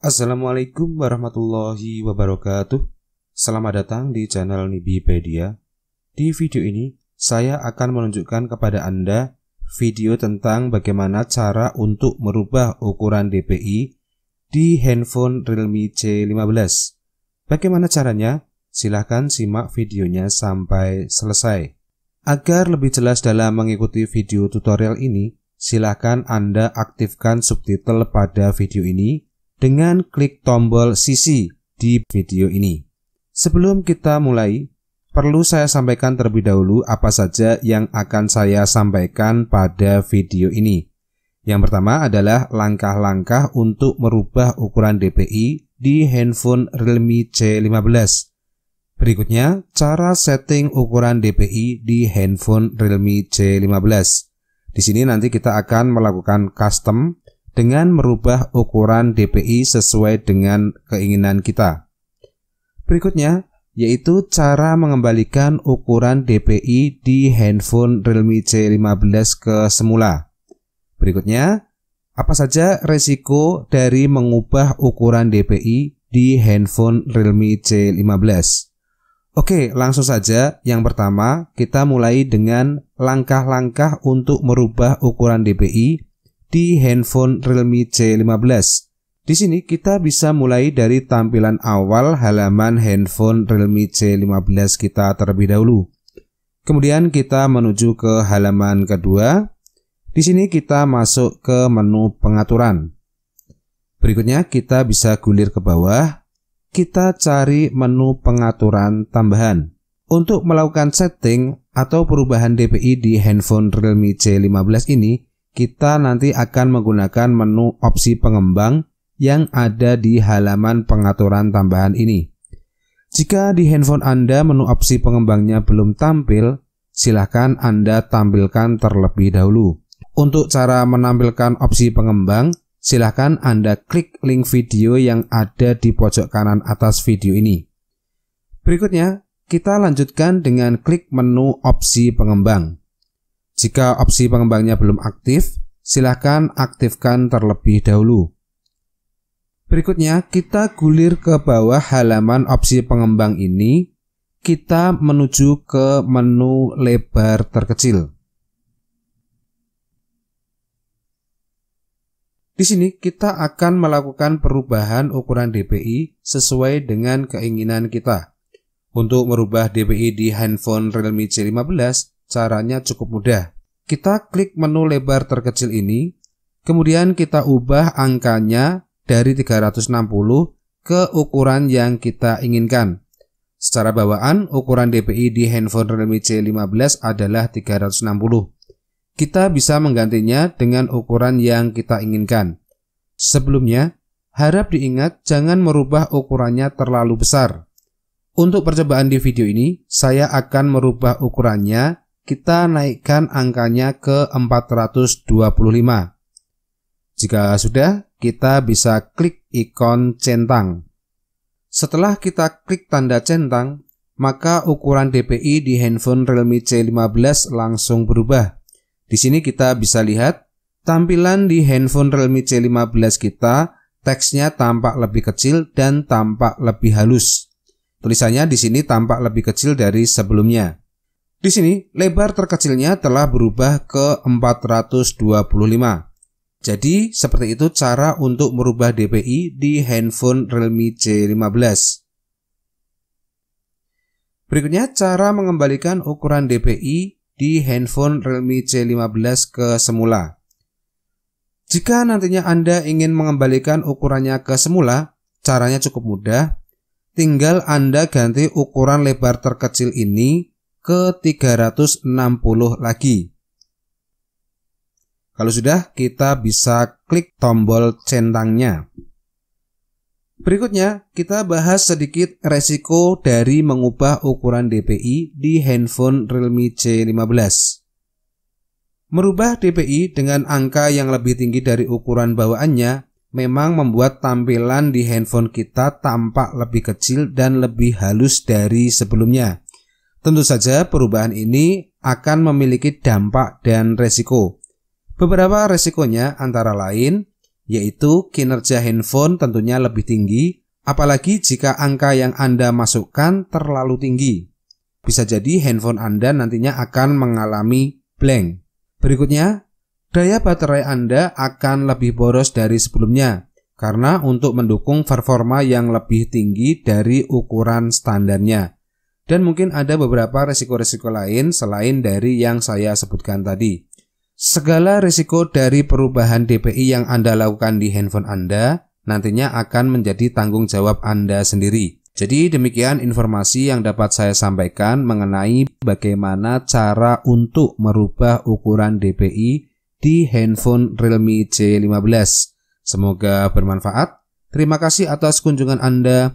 Assalamualaikum warahmatullahi wabarakatuh. Selamat datang di channel Nibipedia. Di video ini, saya akan menunjukkan kepada Anda video tentang bagaimana cara untuk merubah ukuran DPI di handphone Realme C15. Bagaimana caranya? Silahkan simak videonya sampai selesai. Agar lebih jelas dalam mengikuti video tutorial ini, silahkan Anda aktifkan subtitle pada video ini dengan klik tombol CC di video ini. Sebelum kita mulai, perlu saya sampaikan terlebih dahulu apa saja yang akan saya sampaikan pada video ini. Yang pertama adalah langkah-langkah untuk merubah ukuran DPI di handphone Realme C15. Berikutnya, cara setting ukuran DPI di handphone Realme C15. Di sini nanti kita akan melakukan custom dengan merubah ukuran DPI sesuai dengan keinginan kita. Berikutnya, yaitu cara mengembalikan ukuran DPI di handphone Realme C15 ke semula. Berikutnya, apa saja resiko dari mengubah ukuran DPI di handphone Realme C15? Oke, langsung saja. Yang pertama, kita mulai dengan langkah-langkah untuk merubah ukuran DPI di handphone Realme C15. Di sini kita bisa mulai dari tampilan awal halaman handphone Realme C15 kita terlebih dahulu. Kemudian kita menuju ke halaman kedua. Di sini kita masuk ke menu pengaturan. Berikutnya kita bisa gulir ke bawah. Kita cari menu pengaturan tambahan. Untuk melakukan setting atau perubahan DPI di handphone Realme C15 ini, kita nanti akan menggunakan menu opsi pengembang yang ada di halaman pengaturan tambahan ini. Jika di handphone Anda menu opsi pengembangnya belum tampil, silakan Anda tampilkan terlebih dahulu. Untuk cara menampilkan opsi pengembang, silakan Anda klik link video yang ada di pojok kanan atas video ini. Berikutnya, kita lanjutkan dengan klik menu opsi pengembang. Jika opsi pengembangnya belum aktif, silakan aktifkan terlebih dahulu. Berikutnya, kita gulir ke bawah halaman opsi pengembang ini, kita menuju ke menu lebar terkecil. Di sini kita akan melakukan perubahan ukuran DPI sesuai dengan keinginan kita. Untuk merubah DPI di handphone Realme C15, Caranya cukup mudah. Kita klik menu lebar terkecil ini, kemudian kita ubah angkanya dari 360 ke ukuran yang kita inginkan. Secara bawaan, ukuran DPI di handphone Realme C15 adalah 360. Kita bisa menggantinya dengan ukuran yang kita inginkan. Sebelumnya, harap diingat jangan merubah ukurannya terlalu besar. Untuk percobaan di video ini, saya akan merubah ukurannya kita naikkan angkanya ke 425. Jika sudah, kita bisa klik ikon centang. Setelah kita klik tanda centang, maka ukuran DPI di handphone Realme C15 langsung berubah. Di sini kita bisa lihat tampilan di handphone Realme C15 kita teksnya tampak lebih kecil dan tampak lebih halus. Tulisannya di sini tampak lebih kecil dari sebelumnya. Di sini, lebar terkecilnya telah berubah ke 425. Jadi, seperti itu cara untuk merubah DPI di handphone Realme C15. Berikutnya, cara mengembalikan ukuran DPI di handphone Realme C15 ke semula. Jika nantinya Anda ingin mengembalikan ukurannya ke semula, caranya cukup mudah. Tinggal Anda ganti ukuran lebar terkecil ini ke 360 lagi. Kalau sudah, kita bisa klik tombol centangnya. Berikutnya, kita bahas sedikit resiko dari mengubah ukuran DPI di handphone Realme C15. Merubah DPI dengan angka yang lebih tinggi dari ukuran bawaannya memang membuat tampilan di handphone kita tampak lebih kecil dan lebih halus dari sebelumnya. Tentu saja perubahan ini akan memiliki dampak dan resiko. Beberapa resikonya antara lain yaitu kinerja handphone tentunya lebih tinggi, apalagi jika angka yang Anda masukkan terlalu tinggi. Bisa jadi handphone Anda nantinya akan mengalami blank. Berikutnya, daya baterai Anda akan lebih boros dari sebelumnya karena untuk mendukung performa yang lebih tinggi dari ukuran standarnya. Dan mungkin ada beberapa risiko-risiko lain selain dari yang saya sebutkan tadi. Segala risiko dari perubahan DPI yang Anda lakukan di handphone Anda nantinya akan menjadi tanggung jawab Anda sendiri. Jadi demikian informasi yang dapat saya sampaikan mengenai bagaimana cara untuk merubah ukuran DPI di handphone Realme C15. Semoga bermanfaat. Terima kasih atas kunjungan Anda.